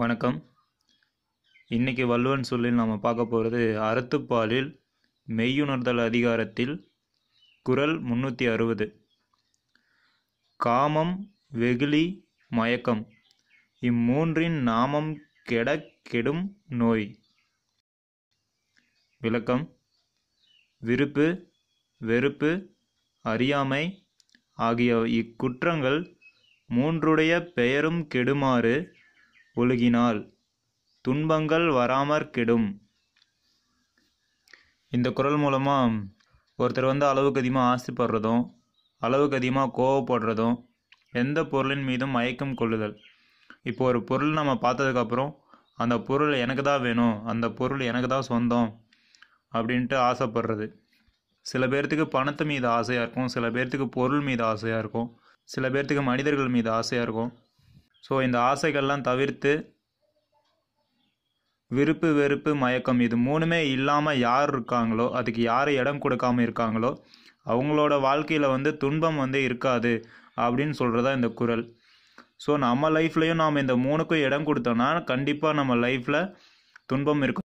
வணக்கம் இன்றைக்கி வள்ளுவன் சொல்லில் நாம் பார்க்க போகிறது அறத்துப்பாலில் மெய்யுணர்தல் அதிகாரத்தில் குரல் முந்நூற்றி அறுபது காமம் வெகுளி மயக்கம் இம்மூன்றின் நாமம் கெட கெடும் நோய் விளக்கம் விருப்பு வெறுப்பு அறியாமை ஆகிய இக்குற்றங்கள் மூன்றுடைய பெயரும் கெடுமாறு ஒழுகினால் துன்பங்கள் வராமற் கெடும் இந்த குரல் மூலமாக ஒருத்தர் வந்து அளவுக்கு அதிகமாக ஆசைப்படுறதும் அளவுக்கு அதிகமாக கோவப்படுறதும் எந்த பொருளின் மீதும் மயக்கம் கொள்ளுதல் இப்போ ஒரு பொருள் நம்ம பார்த்ததுக்கப்புறம் அந்த பொருள் எனக்கு தான் வேணும் அந்த பொருள் எனக்கு தான் சொந்தம் அப்படின்ட்டு ஆசைப்படுறது சில பேர்த்துக்கு பணத்து மீது ஆசையாக இருக்கும் சில பேர்த்துக்கு பொருள் மீது ஆசையாக இருக்கும் சில பேர்த்துக்கு மனிதர்கள் மீது ஆசையாக இருக்கும் ஸோ இந்த ஆசைகள்லாம் தவிர்த்து விருப்பு வெறுப்பு மயக்கம் இது மூணுமே இல்லாமல் யார் இருக்காங்களோ அதுக்கு யார் இடம் கொடுக்காமல் இருக்காங்களோ அவங்களோட வாழ்க்கையில் வந்து துன்பம் வந்து இருக்காது அப்படின்னு சொல்கிறதா இந்த குரல் ஸோ நம்ம லைஃப்லையும் நாம் இந்த மூணுக்கும் இடம் கொடுத்தோன்னா கண்டிப்பாக நம்ம லைஃப்பில் துன்பம் இருக்கும்